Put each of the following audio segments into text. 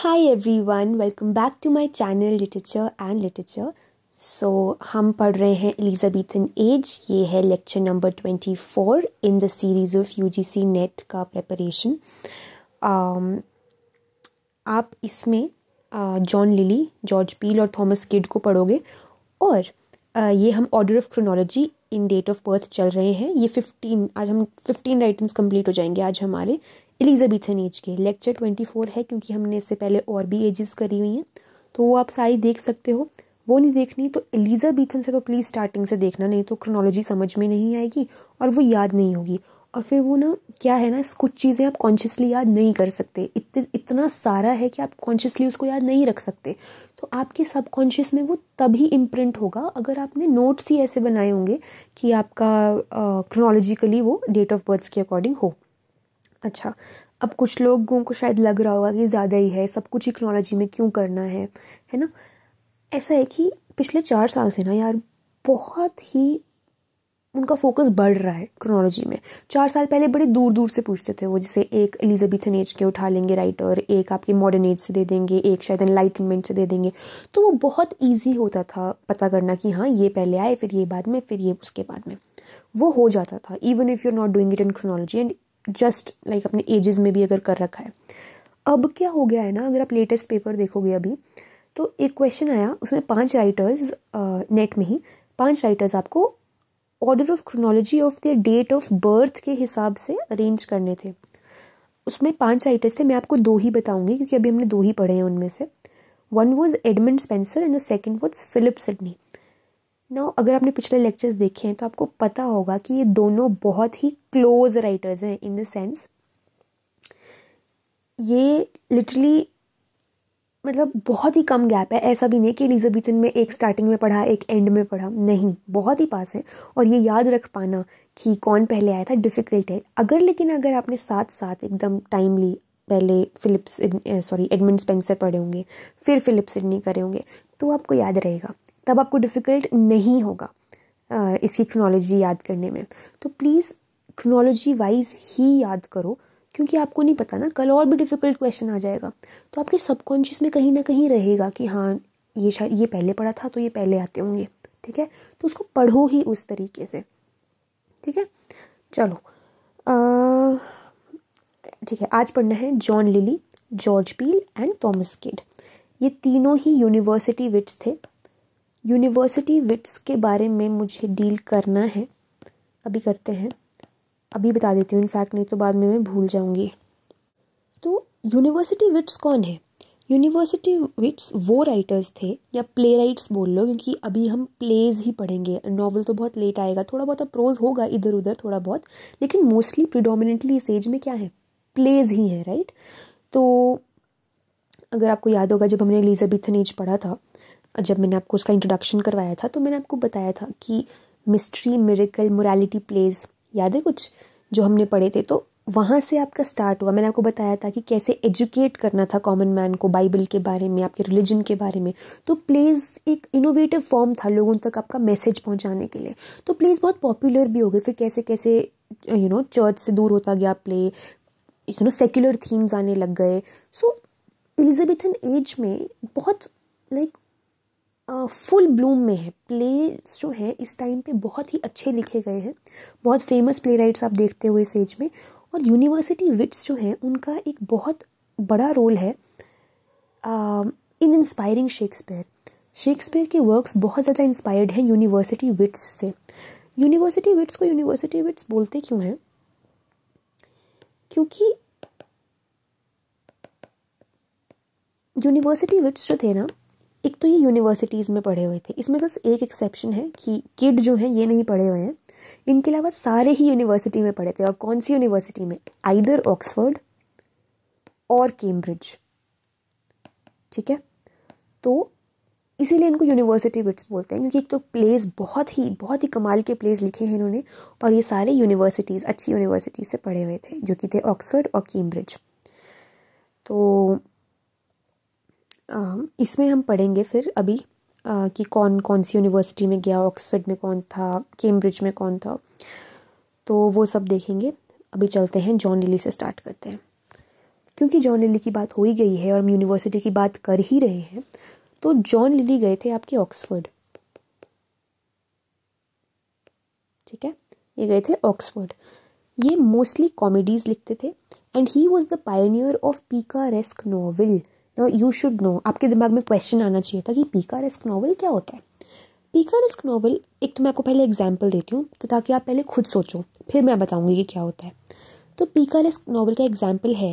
High everyone welcome back to my channel literature and literature so हम पढ़ रहे हैं एलिजाबेथन एज ये है lecture number twenty four in the series of C NET का preparation um, आप इसमें जॉन लिली जॉर्ज पील और थॉमस किड को पढ़ोगे और uh, ये हम order of chronology in date of birth चल रहे हैं ये फिफ्टीन आज हम फिफ्टीन राइटिंग्स कंप्लीट हो जाएंगे आज हमारे एलिजाबीथन एज के लेक्चर ट्वेंटी फोर है क्योंकि हमने इससे पहले और भी एजेस करी हुई हैं तो वो आप सारी देख सकते हो वो नहीं देखनी तो एलिजाबीथन से तो प्लीज़ स्टार्टिंग से देखना नहीं तो क्रोनोलॉजी समझ में नहीं आएगी और वो याद नहीं होगी और फिर वो ना क्या है ना कुछ चीज़ें आप कॉन्शियसली याद नहीं कर सकते इत, इतना सारा है कि आप कॉन्शियसली उसको याद नहीं रख सकते तो आपके सबकॉन्शियस में वो तभी इम्प्रिंट होगा अगर आपने नोट्स ही ऐसे बनाए होंगे कि आपका क्रोनोलॉजिकली वो डेट ऑफ बर्थ के अकॉर्डिंग हो अच्छा अब कुछ लोगों को शायद लग रहा होगा कि ज़्यादा ही है सब कुछ इकनोलॉजी में क्यों करना है है ना ऐसा है कि पिछले चार साल से ना यार बहुत ही उनका फोकस बढ़ रहा है क्रोनोलॉजी में चार साल पहले बड़े दूर दूर से पूछते थे वो जैसे एक एलिजाबेथन एज के उठा लेंगे राइटर एक आपके मॉडर्न एज से दे देंगे एक शायद एनलाइटनमेंट से दे देंगे तो वो बहुत ईजी होता था पता करना कि हाँ ये पहले आए फिर ये बाद में फिर ये उसके बाद में वो हो जाता था even if you are not doing it in chronology and just like अपने एजेस में भी अगर कर रखा है अब क्या हो गया है ना अगर आप लेटेस्ट पेपर देखोगे अभी तो एक क्वेश्चन आया उसमें पांच राइटर्स नेट में ही पांच राइटर्स आपको order of chronology of the date of birth के हिसाब से अरेंज करने थे उसमें पांच राइटर्स थे मैं आपको दो ही बताऊंगी क्योंकि अभी हमने दो ही पढ़े हैं उनमें से one was Edmund Spenser and the second was Philip Sidney no अगर आपने पिछले लेक्चर्स देखे हैं तो आपको पता होगा कि ये दोनों बहुत ही क्लोज राइटर्स हैं इन द सेंस ये लिटरली मतलब बहुत ही कम गैप है ऐसा भी नहीं कि एलिजाबेथन में एक स्टार्टिंग में पढ़ा एक एंड में पढ़ा नहीं बहुत ही पास है और ये याद रख पाना कि कौन पहले आया था डिफ़िकल्ट है अगर लेकिन अगर आपने साथ साथ एकदम टाइमली पहले फिलिप्स सॉरी एडमिन स्पेंसर पढ़े होंगे फिर फिलिप सिडनी करे होंगे तो आपको याद रहेगा तब आपको डिफ़िकल्ट नहीं होगा इसकी क्रोनोलॉजी याद करने में तो प्लीज़ क्रोनोलॉजी वाइज ही याद करो क्योंकि आपको नहीं पता ना कल और भी डिफ़िकल्ट क्वेश्चन आ जाएगा तो आपके सबकॉन्शियस में कहीं ना कहीं रहेगा कि हाँ ये शायद ये पहले पढ़ा था तो ये पहले आते होंगे ठीक है तो उसको पढ़ो ही उस तरीके से ठीक है चलो ठीक है आज पढ़ना है John Lyly George Peele and Thomas Kyd ये तीनों ही यूनिवर्सिटी विट्स थे यूनिवर्सिटी विट्स के बारे में मुझे डील करना है अभी करते हैं अभी बता देती हूँ इनफैक्ट नहीं तो बाद में मैं भूल जाऊँगी तो यूनिवर्सिटी विट्स कौन है यूनिवर्सिटी विट्स वो राइटर्स थे या प्ले राइट्स बोल लो क्योंकि अभी हम प्लेज ही पढ़ेंगे नॉवल तो बहुत लेट आएगा थोड़ा बहुत अब प्रोज होगा इधर उधर थोड़ा बहुत लेकिन मोस्टली प्रिडोमिनेटली इस एज में क्या है प्लेज ही है राइट तो अगर आपको याद होगा जब हमने एलिजाबेथन एज पढ़ा था जब मैंने आपको उसका इंट्रोडक्शन करवाया था तो मैंने आपको बताया था कि मिस्ट्री मेरिकल मोरालिटी प्लेज याद है कुछ जो हमने पढ़े थे तो वहाँ से आपका स्टार्ट हुआ मैंने आपको बताया था कि कैसे एजुकेट करना था कॉमन मैन को बाइबल के बारे में आपके रिलीजन के बारे में तो प्लेज एक इनोवेटिव फॉर्म था लोगों तक आपका मैसेज पहुँचाने के लिए तो प्लेज बहुत पॉपुलर भी हो गए फिर कैसे कैसे यू नो चर्च से दूर होता गया play you know secular themes आने लग गए सो एलिजाबेथन एज में बहुत लाइक फुल ब्लूम में है प्लेस जो है इस टाइम पे बहुत ही अच्छे लिखे गए हैं बहुत फेमस प्ले राइट्स आप देखते हुए इस एज में और यूनिवर्सिटी विट्स जो हैं उनका एक बहुत बड़ा रोल है इन इंस्पायरिंग शेक्सपियर शेक्सपियर के वर्क्स बहुत ज़्यादा इंस्पायर्ड हैं यूनिवर्सिटी विट्स से यूनिवर्सिटी विट्स को यूनिवर्सिटी विट्स बोलते क्यों हैं क्योंकि यूनिवर्सिटी विट्स जो थे ना एक तो ये यूनिवर्सिटीज़ में पढ़े हुए थे इसमें बस एक एक्सेप्शन है कि किड जो है ये नहीं पढ़े हुए हैं इनके अलावा सारे ही यूनिवर्सिटी में पढ़े थे और कौन सी यूनिवर्सिटी में आइदर ऑक्सफर्ड और कैम्ब्रिज ठीक है तो इसीलिए इनको यूनिवर्सिटी बिट्स बोलते हैं क्योंकि एक तो प्लेस बहुत ही बहुत ही कमाल के प्लेस लिखे हैं इन्होंने और ये सारे यूनिवर्सिटीज़ अच्छी यूनिवर्सिटीज़ से पढ़े हुए थे जो कि थे ऑक्सफर्ड और कैम्ब्रिज तो इसमें हम पढ़ेंगे फिर अभी कि कौन कौन सी यूनिवर्सिटी में गया ऑक्सफर्ड में कौन था कैम्ब्रिज में कौन था तो वो सब देखेंगे अभी चलते हैं जॉन लिली से स्टार्ट करते हैं क्योंकि जॉन लिली की बात हो ही गई है और हम यूनिवर्सिटी की बात कर ही रहे हैं तो जॉन लिली गए थे आपके ऑक्सफर्ड ठीक है ये गए थे ऑक्सफर्ड ये मोस्टली कॉमेडीज लिखते थे and he was the pioneer of picaresque novel you should know आपके दिमाग में क्वेश्चन आना चाहिए था कि पीका रिस्क नॉवल क्या होता है पीका रिस्क नॉवल एक तो मैं आपको पहले एग्जाम्पल देती हूँ तो ताकि आप पहले खुद सोचो फिर मैं बताऊँगी कि क्या होता है तो पीका रिस्क नॉवल का एग्जाम्पल है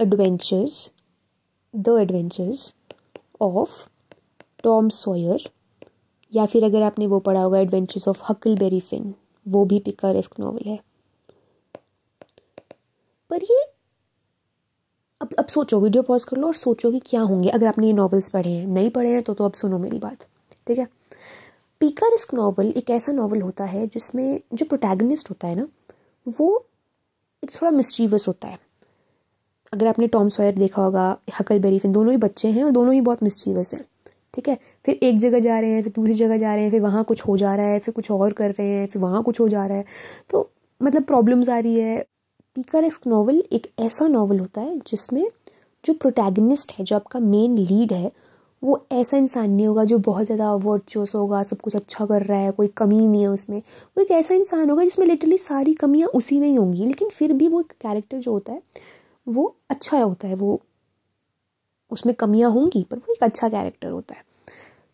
adventures the adventures of Tom Sawyer या फिर अगर आपने वो पढ़ा होगा adventures of Huckleberry Finn वो भी पीका रिस्क नॉवल है पर ये अब अब सोचो वीडियो पॉज कर लो और सोचो कि क्या होंगे अगर आपने ये नॉवेल्स पढ़े हैं नहीं पढ़े हैं तो तो अब सुनो मेरी बात ठीक है पीका रिस्क नावल एक ऐसा नावल होता है जिसमें जो प्रोटैगनिस्ट होता है ना वो एक थोड़ा मिस्चीवस होता है अगर आपने टॉम सोयर देखा होगा हकल बरीफ इन दोनों ही बच्चे हैं और दोनों ही बहुत मिस्चीवस हैं ठीक है फिर एक जगह जा रहे हैं फिर दूसरी जगह जा रहे हैं फिर वहाँ कुछ हो जा रहा है फिर कुछ और कर रहे हैं फिर वहाँ कुछ हो जा रहा है तो मतलब प्रॉब्लम्स आ रही है पीकर एक्स नावल एक ऐसा नावल होता है जिसमें जो प्रोटैगनिस्ट है जो आपका मेन लीड है वो ऐसा इंसान नहीं होगा जो बहुत ज़्यादा वर्चुअस होगा सब कुछ अच्छा कर रहा है कोई कमी नहीं है उसमें वो एक ऐसा इंसान होगा जिसमें लिटरली सारी कमियाँ उसी में ही होंगी लेकिन फिर भी वो एक कैरेक्टर जो होता है वो अच्छा होता है वो उसमें कमियाँ होंगी पर वो एक अच्छा कैरेक्टर होता है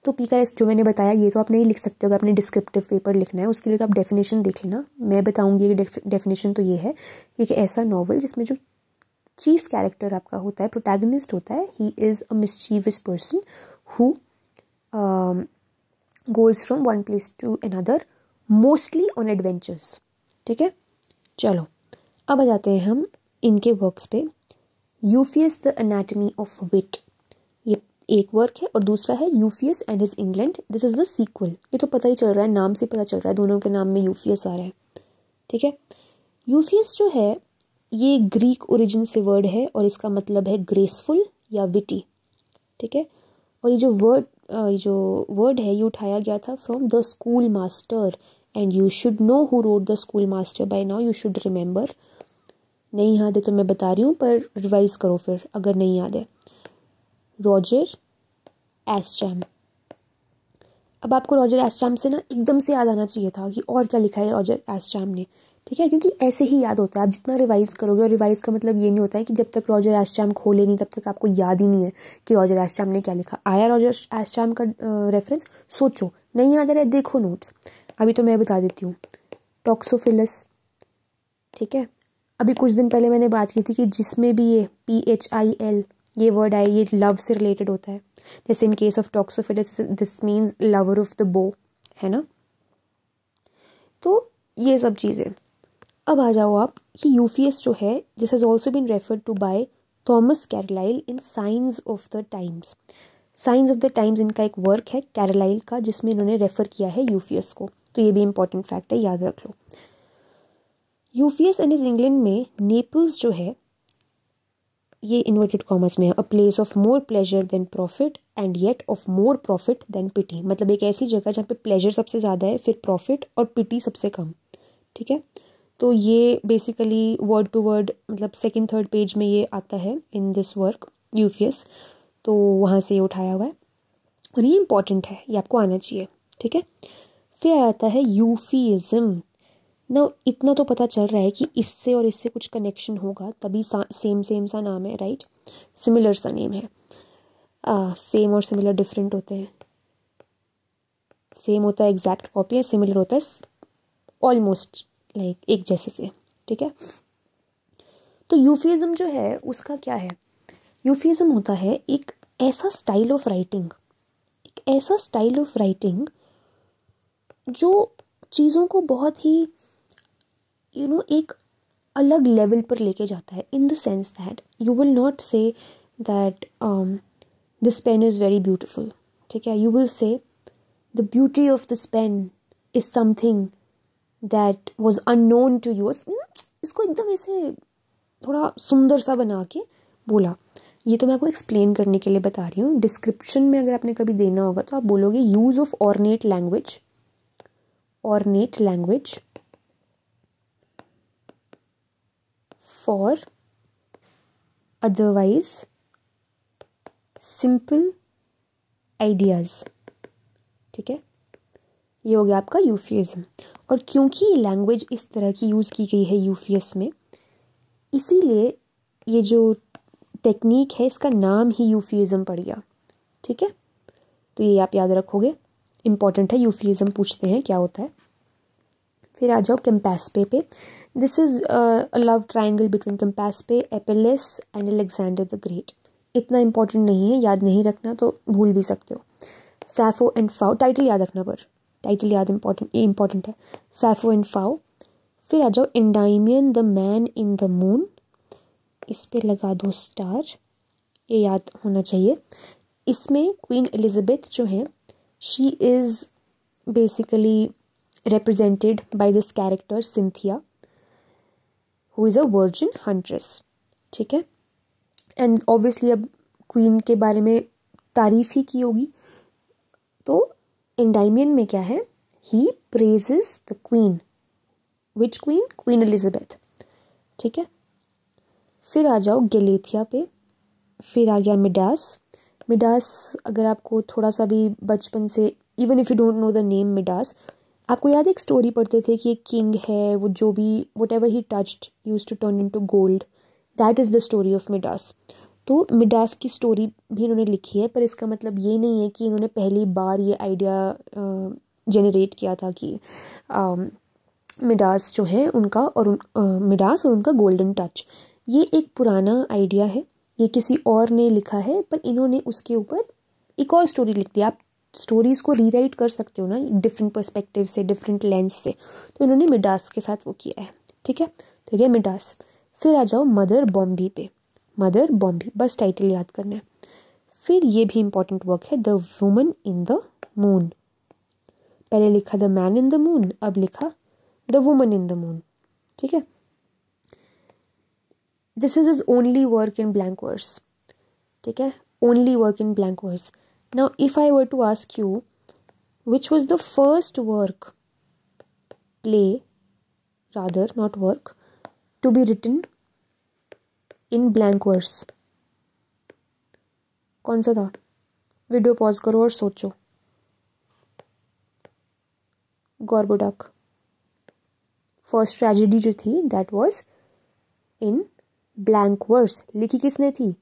तो पी का एस जो मैंने बताया ये तो आप नहीं लिख सकते हो अपने डिस्क्रिप्टिव पेपर लिखना है उसके लिए तो आप डेफिनेशन देख लेना मैं बताऊँगी कि डेफिनेशन तो ये है कि एक ऐसा नॉवल जिसमें जो चीफ कैरेक्टर आपका होता है प्रोटैगनिस्ट होता है he is a mischievous person who goes from one place to another mostly on adventures ठीक है चलो अब आ जाते हैं हम इनके वर्क्स पे Euphues the anatomy of wit एक वर्क है और दूसरा है Euphues and his England this is the sequel ये तो पता ही चल रहा है नाम से पता चल रहा है दोनों के नाम में यूफियस आ रहा है ठीक है यूफियस जो है ये ग्रीक ओरिजिन से वर्ड है और इसका मतलब है ग्रेसफुल या विटी ठीक है और ये जो वर्ड ये जो वर्ड है ये उठाया गया था from the schoolmaster and you should know who wrote the schoolmaster by now you should remember नहीं याद है तो मैं बता रही हूँ पर रिवाइज़ करो फिर अगर नहीं याद है रॉजर एस्टैम अब आपको रॉजर एस्टैम से ना एकदम से याद आना चाहिए था कि और क्या लिखा है रॉजर एस्टैम ने ठीक है क्योंकि ऐसे ही याद होता है आप जितना रिवाइज़ करोगे और रिवाइज़ का मतलब ये नहीं होता है कि जब तक रॉजर एस्टैम खोले नहीं तब तक आपको याद ही नहीं है कि रॉजर एस्टैम ने क्या लिखा आया रॉजर एस्टैम का रेफरेंस सोचो नहीं याद आ रहा है देखो नोट्स अभी तो मैं बता देती हूँ टॉक्सोफिलस ठीक है अभी कुछ दिन पहले मैंने बात की थी कि जिसमें भी ये पी एच आई एल ये वर्ड आए ये लव से रिलेटेड होता है जैसे in case of Toxophilus this means lover of the bow है ना तो ये सब चीज़ें अब आ जाओ आप कि यूफियस जो है this has also been referred to by Thomas Carlyle in Signs of the Times Signs of the Times इनका एक वर्क है कैरलाइल का जिसमें इन्होंने रेफ़र किया है यूफियस को तो ये भी इम्पोर्टेंट फैक्ट है याद रख लो यूफियस एंड इज इंग्लैंड में नेपल्स जो है ये इन्वर्टेड कॉमर्स में है a place of more pleasure than profit and yet of more profit than piety मतलब एक ऐसी जगह जहाँ पे प्लेजर सबसे ज़्यादा है फिर प्रॉफिट और पिटी सबसे कम ठीक है तो ये बेसिकली वर्ड टू वर्ड मतलब सेकेंड थर्ड पेज में ये आता है इन दिस वर्क यूफियस तो वहाँ से ये उठाया हुआ है और ये इम्पॉर्टेंट है ये आपको आना चाहिए ठीक है फिर आता है यूफीज़म ना इतना तो पता चल रहा है कि इससे और इससे कुछ कनेक्शन होगा तभी सेम सेम सा नाम है राइट सिमिलर सा नेम है सेम और सिमिलर डिफरेंट होते हैं सेम होता है एग्जैक्ट कॉपी है सिमिलर होता है ऑलमोस्ट लाइक एक जैसे से ठीक है तो यूफिज़म जो है उसका क्या है यूफिज़म होता है एक ऐसा स्टाइल ऑफ राइटिंग एक ऐसा स्टाइल ऑफ राइटिंग जो चीज़ों को बहुत ही यू नो एक अलग लेवल पर लेके जाता है in the sense that you will not say that this pen is very beautiful ठीक है you will say the beauty of this pen is something that was known to you इसको एकदम ऐसे थोड़ा सुंदर सा बना के बोला ये तो मैं आपको एक्सप्लेन करने के लिए बता रही हूँ डिस्क्रिप्शन में अगर आपने कभी देना होगा तो आप बोलोगे use of ornate language ornate language for otherwise simple ideas ठीक है ये हो गया आपका यूफियज़म और क्योंकि ये लैंग्वेज इस तरह की यूज़ की गई है यूफियस में इसीलिए ये जो टेक्निक है इसका नाम ही यूफियज़म पड़ गया ठीक है तो ये आप याद रखोगे इम्पॉर्टेंट है यूफियज़म पूछते हैं क्या होता है फिर आ जाओ कैम्पैसपे पे This is a, a love triangle between Campaspe, Apelles and Alexander the Great. इतना इम्पॉर्टेंट नहीं है याद नहीं रखना तो भूल भी सकते हो सैफो एंड फाओ टाइटल याद रखना पर टाइटल याद इम्पॉर्टेंट ये इम्पॉर्टेंट है सैफो एंड फाओ फिर आ जाओ Endymion the man in the moon इस पर लगा दो स्टार ये याद होना चाहिए इसमें क्वीन एलिजाबेथ जो है she is basically represented by this character Cynthia who is a virgin huntress ठीक है एंड ऑब्वियसली अब क्वीन के बारे में तारीफ ही की होगी तो इंडाइमियन में क्या है he praises the queen which queen queen Elizabeth ठीक है फिर आ जाओ गलेथिया पे फिर आ गया मिडास मिडास अगर आपको थोड़ा सा भी बचपन से even if you don't know the name Midas आपको याद एक स्टोरी पढ़ते थे कि एक किंग है वो जो भी whatever he touched use to turn into gold that is the story of Midas तो मिडास की स्टोरी भी इन्होंने लिखी है पर इसका मतलब ये नहीं है कि इन्होंने पहली बार ये आइडिया जनरेट किया था कि मिडास जो है उनका और उन, मिडास और उनका गोल्डन टच ये एक पुराना आइडिया है ये किसी और ने लिखा है पर इन्होंने उसके ऊपर एक और स्टोरी लिख दी आप स्टोरीज़ को रीराइट कर सकते हो ना डिफरेंट पर्सपेक्टिव से डिफरेंट लेंस से तो इन्होंने मिडास के साथ वो किया है ठीक है तो यह मिडास फिर आ जाओ मदर बॉम्बे पे मदर बॉम्बे बस टाइटल याद करना है फिर ये भी इम्पोर्टेंट वर्क है the woman in the moon पहले लिखा the man in the moon अब लिखा the woman in the moon ठीक है this is is only work in blank verse ठीक है only work in blank verse Now, if I were to ask you, which was the first work, play, rather, not work, to be written in blank verse? कौन सा था video pause करो और सोचो गौरबोडक first tragedy जो थी that was in blank verse लिखी किसने थी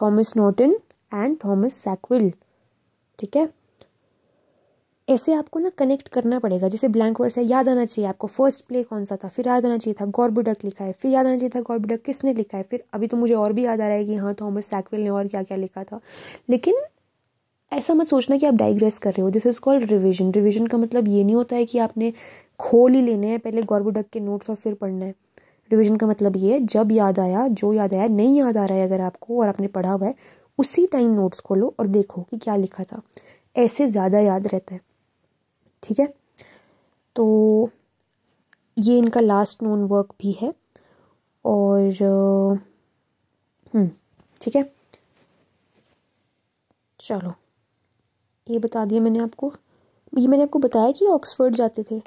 Thomas Norton and Thomas Sackville ठीक है ऐसे आपको ना कनेक्ट करना पड़ेगा जैसे ब्लैंक वर्ड्स है याद आना चाहिए आपको फर्स्ट प्ले कौन सा था फिर याद आना चाहिए था गौरबुडक लिखा है फिर याद आना चाहिए था गौरबुडक किसने लिखा है फिर अभी तो मुझे और भी याद आ रहा है कि हाँ थॉमस सैक्विल ने और क्या क्या लिखा था लेकिन ऐसा मत सोचना कि आप डाइग्रेस कर रहे हो this is called revision revision का मतलब ये नहीं होता है कि आपने खोल ही लेने हैं पहले गौरबुडक के नोट्स और फिर पढ़ना है रिविजन का मतलब ये है जब याद आया जो याद आया नहीं याद आ रहा है अगर आपको और आपने पढ़ा हुआ है उसी टाइम नोट्स खोलो और देखो कि क्या लिखा था ऐसे ज़्यादा याद रहता है ठीक है तो ये इनका लास्ट नोन वर्क भी है और हम्म, ठीक है चलो ये बता दिया मैंने आपको ये मैंने आपको बताया कि ऑक्सफोर्ड जाते थे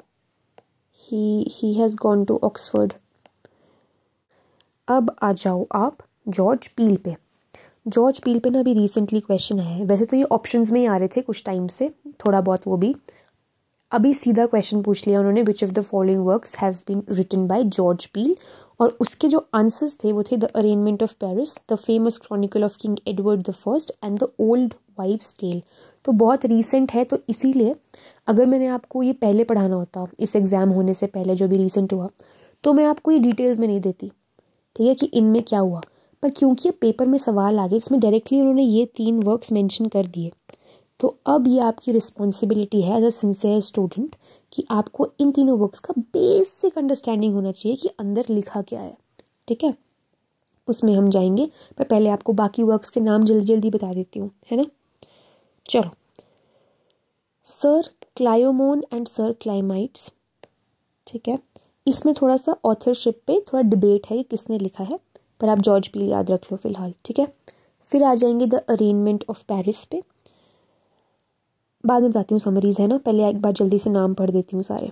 he he has gone to Oxford अब आ जाओ आप जॉर्ज पील पे जॉर्ज पील पे ना अभी रिसेंटली क्वेश्चन है वैसे तो ये ऑप्शन में ही आ रहे थे कुछ टाइम से थोड़ा बहुत वो भी अभी सीधा क्वेश्चन पूछ लिया उन्होंने which of the following works have been written by George Peele और उसके जो आंसर्स थे वो थे the arraignment of Paris the famous chronicle of king Edward the first and the old wives tale तो बहुत रीसेंट है तो इसीलिए अगर मैंने आपको ये पहले पढ़ाना होता इस एग्ज़ाम होने से पहले जो भी रिसेंट हुआ तो मैं आपको ये डिटेल्स में नहीं देती ठीक है कि इनमें क्या हुआ पर क्योंकि अब पेपर में सवाल आ गए इसमें डायरेक्टली उन्होंने ये तीन वर्क्स मेंशन कर दिए तो अब ये आपकी रिस्पॉन्सिबिलिटी है एज अ सिंसेयर स्टूडेंट कि आपको इन तीनों वर्क्स का बेसिक अंडरस्टैंडिंग होना चाहिए कि अंदर लिखा क्या है ठीक है उसमें हम जाएंगे पर पहले आपको बाकी वर्क्स के नाम जल्दी जल्दी बता देती हूँ है ना चलो sir Clyomon and sir Clamydes ठीक है इसमें थोड़ा सा ऑथरशिप पे थोड़ा डिबेट है कि किसने लिखा है पर आप जॉर्ज पील याद रख लो फिलहाल ठीक है फिर आ जाएंगे द अरेंजमेंट ऑफ पेरिस पे बाद में बताती हूँ समरीज है ना पहले एक बार जल्दी से नाम पढ़ देती हूँ सारे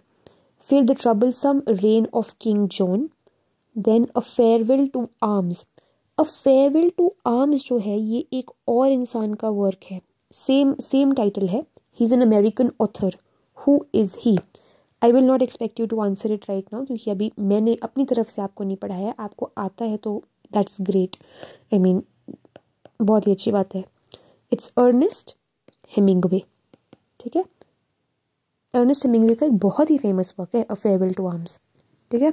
फिर the troublesome reign of king John then a farewell to arms a farewell to arms जो है ये एक और इंसान का वर्क है सेम सेम टाइटल है he is an American author who is he I will not expect you to answer it right now क्योंकि अभी मैंने अपनी तरफ से आपको नहीं पढ़ाया आपको आता है तो दैट्स ग्रेट आई मीन बहुत ही अच्छी बात है इट्स अर्नेस्ट हेमिंगवे ठीक है अर्नेस्ट हेमिंगवे का एक बहुत ही फेमस वर्क है अ फेयरवेल टू आर्म्स ठीक है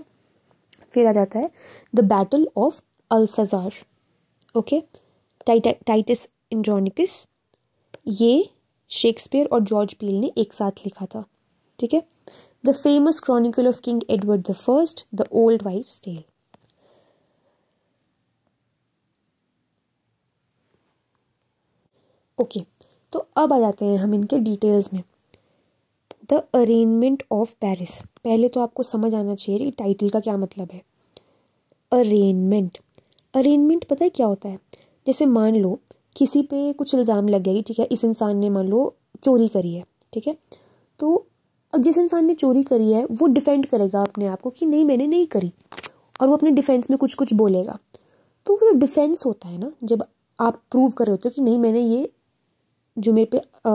फिर आ जाता है the battle of Alcazar okay Titus Andronicus ये शेक्सपियर और जॉर्ज पील ने एक साथ लिखा था ठीक है the famous chronicle of king Edward the first the old wife tale okay तो अब आ जाते हैं हम इनके डिटेल्स में द अरेंजमेंट ऑफ पेरिस पहले तो आपको समझ आना चाहिए कि टाइटल का क्या मतलब है अरेंजमेंट अरेंजमेंट पता है क्या होता है जैसे मान लो किसी पे कुछ इल्ज़ाम लग गया कि ठीक है इस इंसान ने मान लो चोरी करी है ठीक है तो अब जिस इंसान ने चोरी करी है वो डिफेंड करेगा अपने आप को कि नहीं मैंने नहीं करी और वो अपने डिफेंस में कुछ कुछ बोलेगा तो वो जो डिफेंस होता है ना जब आप प्रूव कर रहे होते हो कि नहीं मैंने ये जो मेरे पे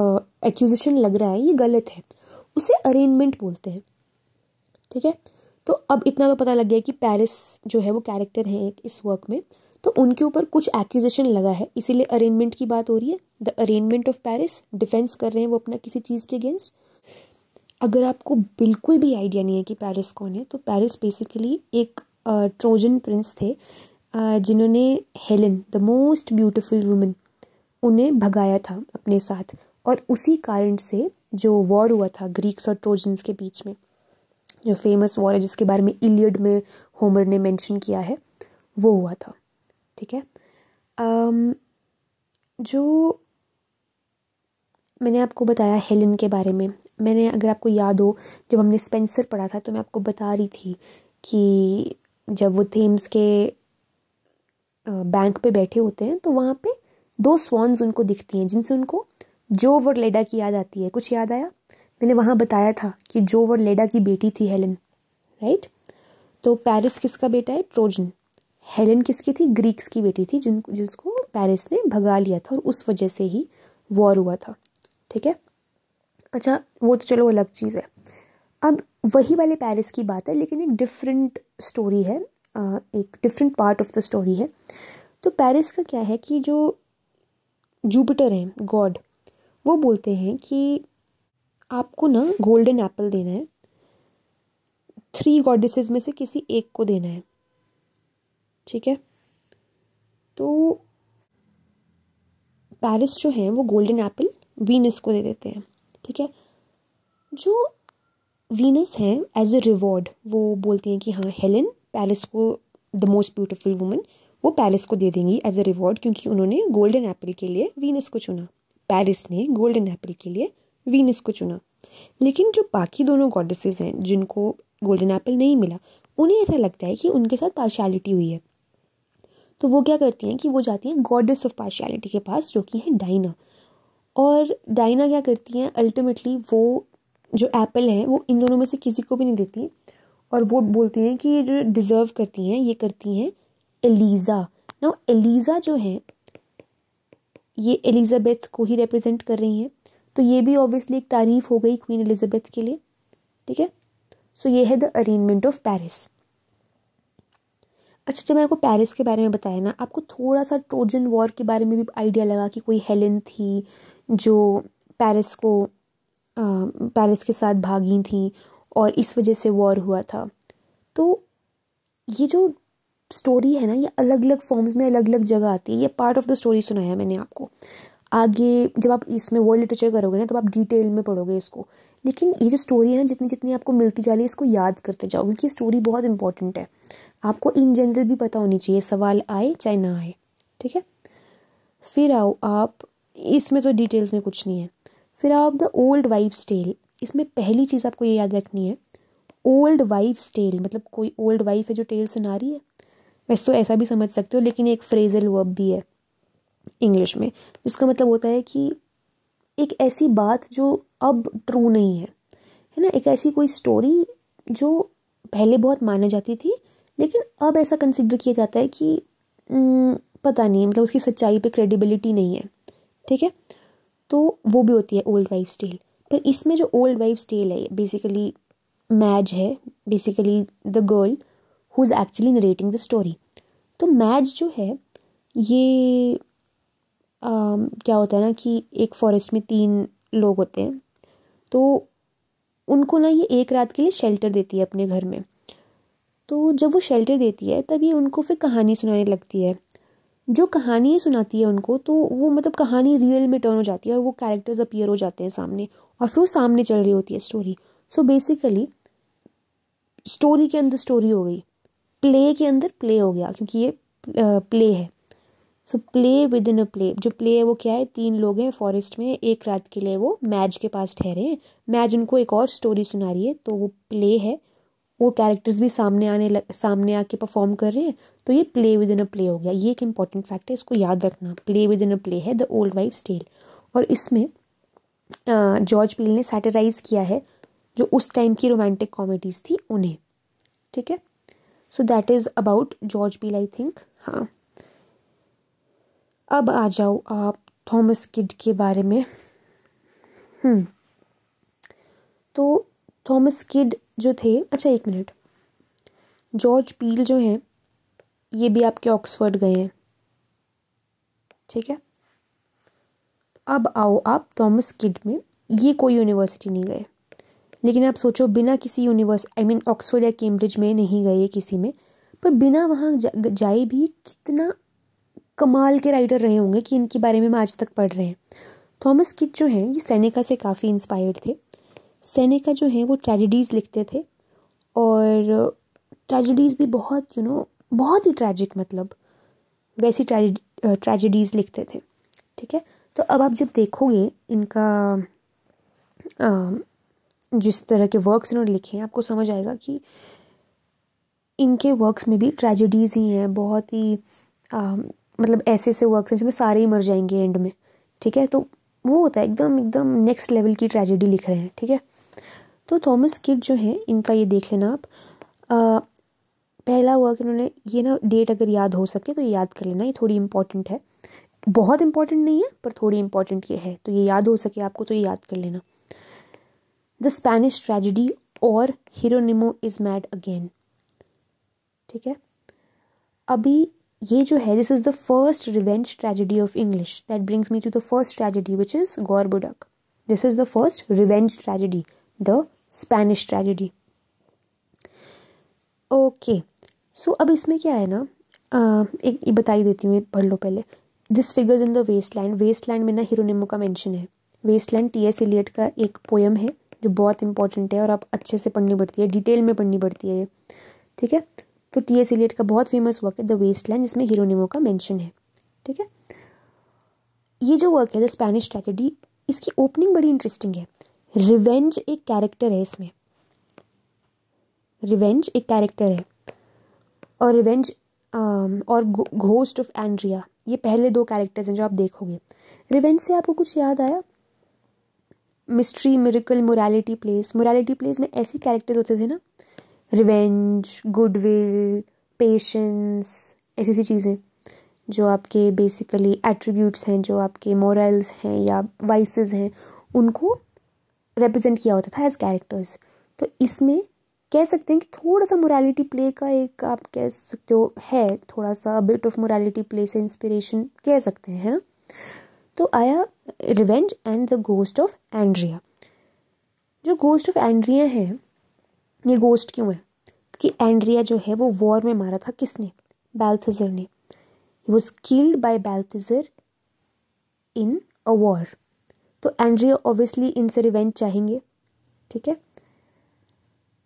एक्यूजेशन लग रहा है ये गलत है उसे अरेंजमेंट बोलते हैं ठीक है तो अब इतना तो पता लग गया कि पेरिस जो है वो कैरेक्टर एक इस वर्क में तो उनके ऊपर कुछ एक्यूजेशन लगा है इसीलिए अरेंजमेंट की बात हो रही है the arraignment of Paris defence कर रहे हैं वो अपना किसी चीज़ के अगेंस्ट अगर आपको बिल्कुल भी आइडिया नहीं है कि पेरिस कौन है तो पेरिस बेसिकली एक ट्रोजन प्रिंस थे जिन्होंने Helen the most beautiful women उन्हें भगाया था अपने साथ और उसी कारण से जो वॉर हुआ था ग्रीक्स और ट्रोजन्स के बीच में जो फेमस वॉर है जिसके बारे में इलियड में होमर ने मेंशन किया है वो हुआ था ठीक है um, जो मैंने आपको बताया हेलेन के बारे में मैंने अगर आपको याद हो जब हमने स्पेंसर पढ़ा था तो मैं आपको बता रही थी कि जब वो थेम्स के बैंक पे बैठे होते हैं तो वहाँ पे दो स्वान्स उनको दिखती हैं जिनसे उनको जोव और लेडा की याद आती है कुछ याद आया मैंने वहाँ बताया था कि जोव और लेडा की बेटी थी हेलन राइट तो पेरिस किसका बेटा है ट्रोजन हेलन किसकी थी ग्रीक्स की बेटी थी जिन जिसको पेरिस ने भगा लिया था और उस वजह से ही वॉर हुआ था ठीक है अच्छा वो तो चलो अलग चीज़ है अब वही वाले पेरिस की बात है लेकिन एक डिफरेंट स्टोरी है एक different part of the story है तो पेरिस का क्या है कि जो जुपिटर हैं गॉड वो बोलते हैं कि आपको ना गोल्डन एप्पल देना है थ्री गॉडेसेस में से किसी एक को देना है ठीक है तो पैरिस जो है वो गोल्डन एप्पल वीनस को दे देते हैं ठीक है जो वीनस हैं एज ए रिवॉर्ड वो बोलती हैं कि हाँ हेलन पैरिस को द मोस्ट ब्यूटिफुल वुमेन वो पैलेस को दे देंगी एज अ रिवॉर्ड क्योंकि उन्होंने गोल्डन एप्पल के लिए वीनस को चुना पैरिस ने गोल्डन एप्पल के लिए वीनस को चुना लेकिन जो बाकी दोनों गॉडेसेस हैं जिनको गोल्डन एप्पल नहीं मिला उन्हें ऐसा लगता है कि उनके साथ पार्शियलिटी हुई है तो वो क्या करती हैं कि वो जाती हैं गॉडेस ऑफ पार्शियलिटी के पास जो कि है डाइना और डाइना क्या करती हैं अल्टीमेटली वो जो एप्पल है वो इन दोनों में से किसी को भी नहीं देती और वो बोलती हैं कि ये जो डिज़र्व करती हैं ये करती हैं एलिज़ा ना एलिज़ा जो है ये एलिज़ाबेथ को ही रिप्रेजेंट कर रही हैं तो ये भी ऑब्वियसली एक तारीफ हो गई क्वीन एलिज़ाबेथ के लिए ठीक है सो ये है द अरेंजमेंट ऑफ पेरिस अच्छा जब मैंने आपको पेरिस के बारे में बताया ना आपको थोड़ा सा ट्रोजन वॉर के बारे में भी आइडिया लगा कि कोई हेलन थी जो पेरिस को पेरिस के साथ भागी थी और इस वजह से वॉर हुआ था तो ये जो स्टोरी है ना ये अलग अलग फॉर्म्स में अलग अलग जगह आती है ये पार्ट ऑफ द स्टोरी सुनाया है मैंने आपको आगे जब आप इसमें वर्ल्ड लिटरेचर करोगे ना तो आप डिटेल में पढ़ोगे इसको लेकिन ये जो स्टोरी है ना जितनी जितनी आपको मिलती जा रही है इसको याद करते जाओ क्योंकि स्टोरी बहुत इंपॉर्टेंट है आपको इन जनरल भी पता होनी चाहिए सवाल आए चाहे ना आए ठीक है फिर आओ आप इसमें तो डिटेल्स में कुछ नहीं है फिर आओ द ओल्ड वाइफ स्टेल इसमें पहली चीज़ आपको ये याद रखनी है ओल्ड वाइफ स्टेल मतलब कोई ओल्ड वाइफ है जो टेल सुना रही है वैसे तो ऐसा भी समझ सकते हो लेकिन एक फ्रेजल वर्ब भी है इंग्लिश में जिसका मतलब होता है कि एक ऐसी बात जो अब ट्रू नहीं है है ना एक ऐसी कोई स्टोरी जो पहले बहुत मानी जाती थी लेकिन अब ऐसा कंसिडर किया जाता है कि न, हम्म, पता नहीं मतलब उसकी सच्चाई पे क्रेडिबिलिटी नहीं है ठीक है तो वो भी होती है ओल्ड वाइफ स्टेल पर इसमें जो ओल्ड वाइफ स्टेल है बेसिकली मैज है basically the girl who is actually narrating the story तो मैच जो है ये आ, um, क्या होता है ना कि एक फॉरेस्ट में तीन लोग होते हैं तो उनको ना ये एक रात के लिए शेल्टर देती है अपने घर में तो जब वो शेल्टर देती है तब ये उनको फिर कहानी सुनाने लगती है जो कहानी सुनाती है उनको तो वो मतलब कहानी रियल में टर्न हो जाती है और वो कैरेक्टर्स अपीयर हो जाते हैं सामने और फिर वो सामने चल रही होती है स्टोरी सो बेसिकली स्टोरी के अंदर स्टोरी हो गई प्ले के अंदर प्ले हो गया क्योंकि ये प्ले है so play within a play जो प्ले है वो क्या है तीन लोग हैं फॉरेस्ट में एक रात के लिए वो मैज के पास ठहरे हैं मैज उनको एक और स्टोरी सुना रही है तो वो प्ले है वो कैरेक्टर्स भी सामने आने लग, सामने आके परफॉर्म कर रहे हैं तो ये play within a play हो गया ये एक इंपॉर्टेंट फैक्ट है इसको याद रखना play within a play है द ओल्ड वाइफ स्टेल और इसमें जॉर्ज पील ने सैटराइज किया है जो उस टाइम की रोमांटिक कॉमेडीज़ थी उन्हें ठीक है so that is about George Peele I think हाँ अब आ जाओ आप थॉमस किड के बारे में हम्म। तो थॉमस किड जो थे अच्छा एक मिनट जॉर्ज पील जो हैं ये भी आपके ऑक्सफोर्ड गए हैं ठीक है अब आओ आप थॉमस किड में ये कोई यूनिवर्सिटी नहीं गए लेकिन आप सोचो बिना किसी यूनिवर्स आई मीन ऑक्सफोर्ड या कैम्ब्रिज में नहीं गए किसी में पर बिना वहाँ जाए भी कितना कमाल के राइटर रहे होंगे कि इनके बारे में हम आज तक पढ़ रहे हैं थॉमस किट जो हैं ये सैनिका से काफ़ी इंस्पायर्ड थे सैनिका जो हैं वो ट्रेजिडीज़ लिखते थे और ट्रेजिडीज़ भी बहुत यू you नो know, बहुत ही ट्रैजिक मतलब वैसी ट्रेजिडीज़ लिखते थे ठीक है तो अब आप जब देखोगे इनका आ, जिस तरह के वर्क्स इन्होंने लिखे हैं आपको समझ आएगा कि इनके वर्क्स में भी ट्रेजिडीज़ ही हैं बहुत ही आ, मतलब ऐसे ऐसे वर्क्स हैं जिसमें सारे ही मर जाएंगे एंड में ठीक है तो वो होता है एकदम एकदम नेक्स्ट लेवल की ट्रेजिडी लिख रहे हैं ठीक है तो थॉमस किड जो है इनका ये देख लेना आप आ, पहला वर्क इन्होंने ये ना डेट अगर याद हो सके तो याद कर लेना ये थोड़ी इंपॉर्टेंट है बहुत इंपॉर्टेंट नहीं है पर थोड़ी इंपॉर्टेंट ये है तो ये याद हो सके आपको तो ये याद कर लेना द स्पेनिश ट्रेजिडी और निमो इज मैड अगेन ठीक है अभी ये जो है this is the first revenge tragedy of English that brings me to the first tragedy which is Gorboduc this is the first revenge tragedy the Spanish tragedy okay so अब इसमें क्या है ना uh, एक बताई देती हूँ पढ़ लो पहले this figures in the waste land waste land में ना हिरोनिमो का मैंशन है waste land T S Eliot का एक पोएम है जो बहुत इंपॉर्टेंट है और आप अच्छे से पढ़नी पड़ती है डिटेल में पढ़नी पड़ती है ये ठीक है तो टी एस एलियट का बहुत फेमस वर्क है द वेस्ट लैंड जिसमें हीरोनिमो का मैंशन है ठीक है ये जो वर्क है द स्पेनिश ट्रेटेडी इसकी ओपनिंग बड़ी इंटरेस्टिंग है रिवेंज एक कैरेक्टर है इसमें रिवेंज एक कैरेक्टर है और रिवेंज um, और घोस्ट ऑफ एंड्रिया ये पहले दो कैरेक्टर्स हैं जो आप देखोगे रिवेंज से आपको कुछ याद आया mystery miracle morality plays morality plays में ऐसे कैरेक्टर्स होते थे ना रिवेंज गुडविल पेशेंस ऐसी ऐसी चीज़ें जो आपके बेसिकली एट्रीब्यूट्स हैं जो आपके मॉरल्स हैं या वाइसेस हैं उनको रिप्रेजेंट किया होता था एज कैरेक्टर्स तो इसमें कह सकते हैं कि थोड़ा सा मोरालिटी प्ले का एक आप कह सकते हो है थोड़ा सा बिट ऑफ मोरालिटी प्ले से इंस्पिरेशन कह सकते हैं है ना तो आया revenge and the ghost of Andrea जो गोस्ट ऑफ एंड्रिया है ये गोस्ट क्यों है क्योंकि एंड्रिया जो है वो वॉर में मारा था किसने बैल्थजर ने वो was by Balthazar in a war तो एंड्रिया ऑब्वियसली इनसे रिवेंज चाहेंगे ठीक है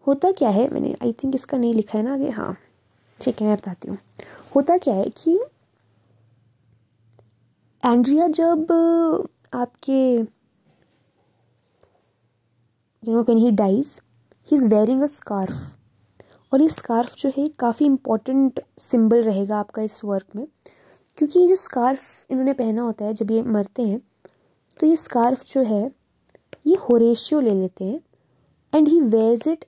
होता क्या है मैंने आई थिंक इसका नहीं लिखा है ना आगे हाँ ठीक है मैं बताती हूँ होता क्या है कि एंड्रिया जब आपके you know when he dies he is wearing a scarf और ये स्कार्फ जो है काफ़ी इम्पोर्टेंट सिंबल रहेगा आपका इस वर्क में क्योंकि ये जो स्कार्फ इन्होंने पहना होता है जब ये मरते हैं तो ये स्कार्फ जो है ये होरेशियो ले लेते हैं and he wears it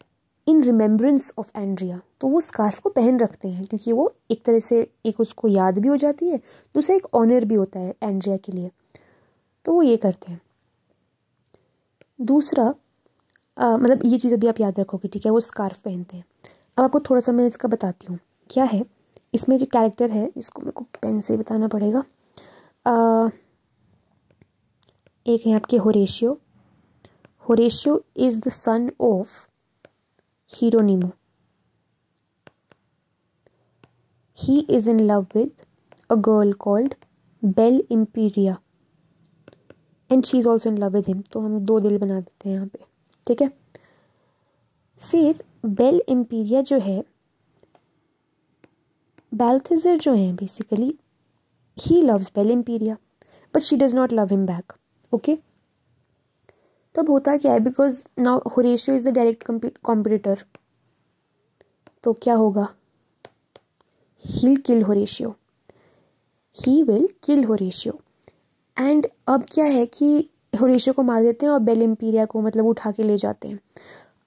in remembrance of Andrea तो वो स्कार्फ को पहन रखते हैं क्योंकि वो एक तरह से एक उसको याद भी हो जाती है दूसरा एक ऑनर भी होता है एंड्रिया के लिए तो वो ये करते हैं दूसरा आ, मतलब ये चीज़ अभी आप याद रखोगे ठीक है वो स्कार्फ पहनते हैं अब आपको थोड़ा सा मैं इसका बताती हूँ क्या है इसमें जो कैरेक्टर है इसको मेरे को पेन से बताना पड़ेगा आ, एक है आपके Horatio Horatio is the son of Hieronimo He is in love with a girl called Bell Imperia. And she is also in love with him तो हम दो दिल बना देते हैं यहाँ पे ठीक है फिर बेल एम्पीरिया जो है बैल्थजर जो हैं basically he loves Bel Imperia but she does not love him back okay तब होता क्या है because now Horatio is the direct competitor तो क्या होगा किल हो रेशियो ही विल किल हो रेशियो एंड अब क्या है कि होरेशियो को मार देते हैं और बेल एम्पीरिया को मतलब उठा के ले जाते हैं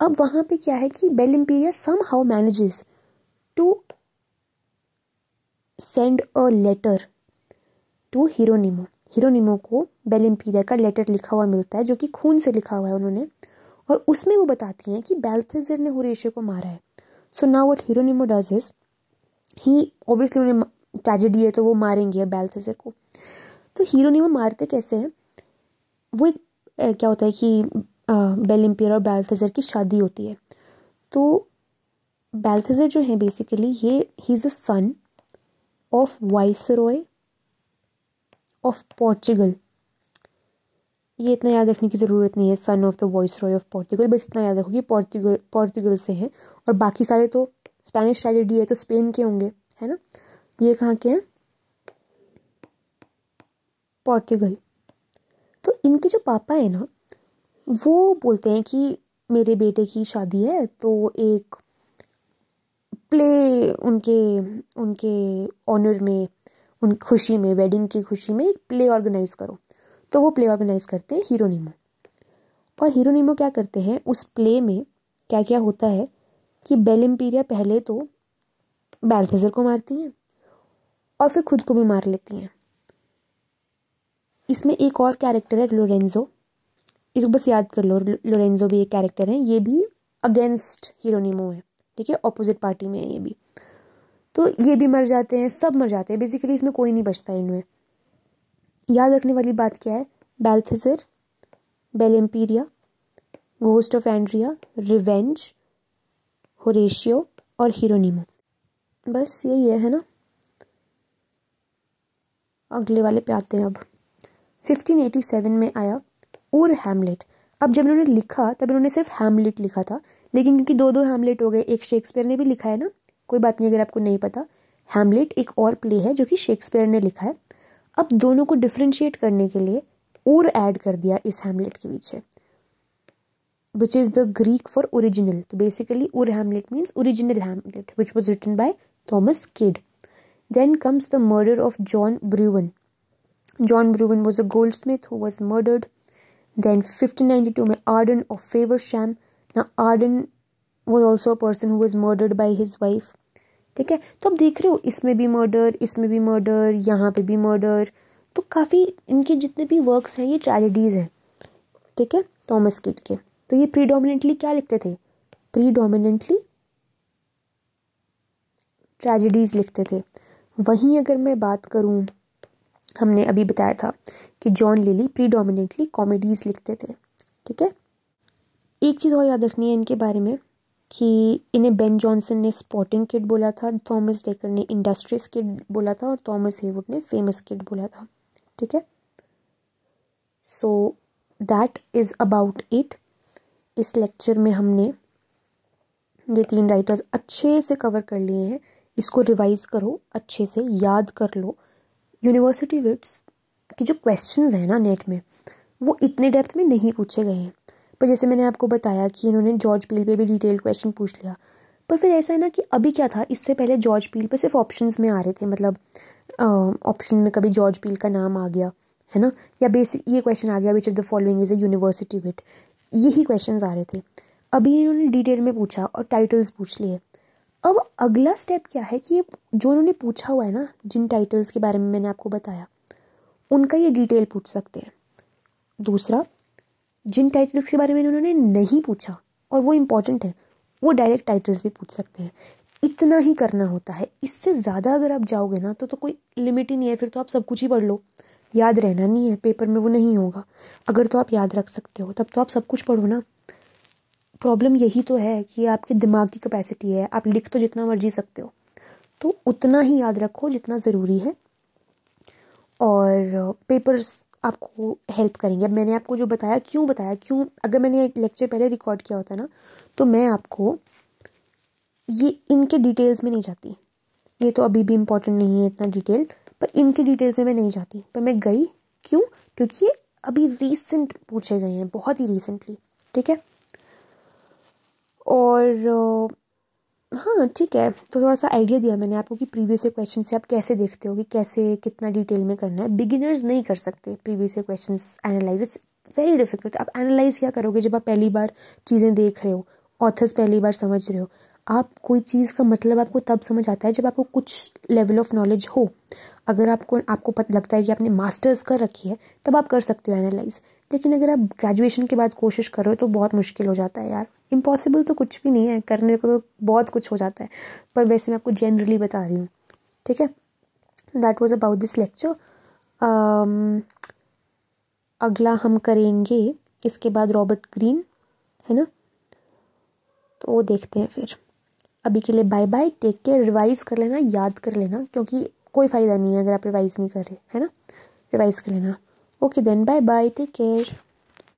अब वहाँ पे क्या है कि Bel Imperia somehow manages to send a letter to Hieronimo Hieronimo को बेल एम्पीरिया का लेटर लिखा हुआ मिलता है जो कि खून से लिखा हुआ है उन्होंने और उसमें वो बताती हैं कि बेल्थेजर ने होरेशियो को मारा है so now what Hieronimo does is he obviously उन्हें ट्रेजिडी है तो वो मारेंगे बैल्थेजर को तो हीरो ने वो मारते कैसे हैं वो एक क्या होता है कि बेलिम्पियर और बैल्थेजर की शादी होती है तो बैल्थेजर जो है बेसिकली ये he is a son of viceroy of Portugal ये इतना याद रखने की ज़रूरत नहीं है son of the viceroy of Portugal बस इतना याद रखो कि पोर्तुगल पोर्तुगल से है और बाकी सारे तो स्पेनिश शायद डी है तो स्पेन के होंगे है ना ये कहाँ के हैं पोर्तुगल तो इनके जो पापा है ना वो बोलते हैं कि मेरे बेटे की शादी है तो एक प्ले उनके उनके ऑनर में उन खुशी में वेडिंग की खुशी में एक प्ले ऑर्गेनाइज करो तो वो प्ले ऑर्गेनाइज करते हैं हीरोनीमो और हीरोनीमो क्या करते हैं उस प्ले में क्या क्या होता है कि बेल एम्पीरिया पहले तो बैल्थेजर को मारती हैं और फिर खुद को भी मार लेती हैं इसमें एक और कैरेक्टर है लोरेंजो इसको बस याद कर लो लोरेंजो भी एक कैरेक्टर है ये भी अगेंस्ट हीरोनीमो है ठीक है ऑपोजिट पार्टी में है ये भी तो ये भी मर जाते हैं सब मर जाते हैं बेसिकली इसमें कोई नहीं बचता इनमें याद रखने वाली बात क्या है Balthazar Bel Imperia ghost of Andrea revenge Horatio और हिरोनीमो बस यही है, ना अगले वाले पे आते हैं अब 1587 में आया और हैमलेट अब जब इन्होंने लिखा तब इन्होंने सिर्फ हैमलेट लिखा था लेकिन क्योंकि दो दो हैमलेट हो गए एक शेक्सपियर ने भी लिखा है ना कोई बात नहीं अगर आपको नहीं पता हैमलेट एक और प्ले है जो कि शेक्सपियर ने लिखा है अब दोनों को डिफ्रेंशिएट करने के लिए और ऐड कर दिया इस हैमलेट के पीछे which is the Greek for original. So basically, Ur Hamlet means original Hamlet, which was written by Thomas Kidd. Then comes the murder of John Bruin. John Bruin was a goldsmith who was murdered. Then 1592 में Arden of Faversham. Now Arden was also a person who was murdered by his wife. ठीक है तो आप देख रहे हो इसमें भी मर्डर इसमें भी मर्डर यहाँ पे भी मर्डर तो काफ़ी इनके जितने भी वर्क्स हैं ये ट्रेजिडीज़ हैं ठीक है थॉमस के तो ये प्रीडोमिनेंटली क्या लिखते थे प्रीडोमिनेंटली ट्रेजिडीज़ लिखते थे वहीं अगर मैं बात करूँ हमने अभी बताया था कि जॉन लिली प्रीडोमिनेंटली कॉमेडीज़ लिखते थे ठीक है एक चीज़ और याद रखनी है इनके बारे में कि इन्हें बेन जॉनसन ने स्पॉटिंग किड बोला था थॉमस डेकर ने इंडस्ट्रियस किड बोला था और थॉमस हेवुड ने फेमस किड बोला था ठीक है so that is about it इस लेक्चर में हमने ये तीन राइटर्स अच्छे से कवर कर लिए हैं इसको रिवाइज करो अच्छे से याद कर लो यूनिवर्सिटी विट्स के जो क्वेश्चंस हैं ना नेट में वो इतने डेप्थ में नहीं पूछे गए हैं पर जैसे मैंने आपको बताया कि इन्होंने जॉर्ज पील पे भी डिटेल क्वेश्चन पूछ लिया पर फिर ऐसा है ना कि अभी क्या था इससे पहले जॉर्ज पील पे सिर्फ ऑप्शन में आ रहे थे मतलब ऑप्शन में कभी जॉर्ज पील का नाम आ गया है ना या बेसिक ये क्वेश्चन आ गया which of the following is a university wit यही क्वेश्चन आ रहे थे अभी इन्होंने डिटेल में पूछा और टाइटल्स पूछ लिए अब अगला स्टेप क्या है कि ये जो उन्होंने पूछा हुआ है ना जिन टाइटल्स के बारे में मैंने आपको बताया उनका ये डिटेल पूछ सकते हैं दूसरा जिन टाइटल्स के बारे में उन्होंने नहीं पूछा और वो इम्पॉर्टेंट है वो डायरेक्ट टाइटल्स भी पूछ सकते हैं इतना ही करना होता है इससे ज़्यादा अगर आप जाओगे ना तो तो कोई लिमिट ही नहीं है फिर तो आप सब कुछ ही पढ़ लो याद रहना नहीं है पेपर में वो नहीं होगा अगर तो आप याद रख सकते हो तब तो आप सब कुछ पढ़ो ना प्रॉब्लम यही तो है कि आपके दिमाग की कैपेसिटी है आप लिख तो जितना मर्जी सकते हो तो उतना ही याद रखो जितना ज़रूरी है और पेपर्स आपको हेल्प करेंगे अब मैंने आपको जो बताया क्यों बताया क्यों अगर मैंने एक लेक्चर पहले रिकॉर्ड किया होता ना तो मैं आपको ये इनके डिटेल्स में नहीं जाती ये तो अभी भी इम्पोर्टेंट नहीं है इतना डिटेल पर इनके डिटेल्स में मैं नहीं जाती पर मैं गई क्यों क्योंकि ये अभी रीसेंट पूछे गए हैं बहुत ही रिसेंटली ठीक है और हाँ ठीक है तो थोड़ा सा आइडिया दिया मैंने आपको कि प्रीवियस क्वेश्चन से आप कैसे देखते हो कि कैसे कितना डिटेल में करना है बिगिनर्स नहीं कर सकते previous question analyse it's very difficult आप एनालाइज क्या करोगे जब आप पहली बार चीज़ें देख रहे हो ऑथर्स पहली बार समझ रहे हो आप कोई चीज़ का मतलब आपको तब समझ आता है जब आपको कुछ लेवल ऑफ नॉलेज हो अगर आपको आपको पता लगता है कि आपने मास्टर्स कर रखी है तब आप कर सकते हो एनालाइज लेकिन अगर आप ग्रेजुएशन के बाद कोशिश करो तो बहुत मुश्किल हो जाता है यार इम्पॉसिबल तो कुछ भी नहीं है करने को तो बहुत कुछ हो जाता है पर वैसे मैं आपको जनरली बता रही हूँ ठीक है that was about this lecture अगला हम करेंगे इसके बाद रॉबर्ट ग्रीन है ना तो वो देखते हैं फिर अभी के लिए bye bye take care revise कर लेना याद कर लेना क्योंकि कोई फ़ायदा नहीं है अगर आप रिवाइज़ नहीं कर रहे है ना रिवाइज़ कर लेना okay then bye bye take care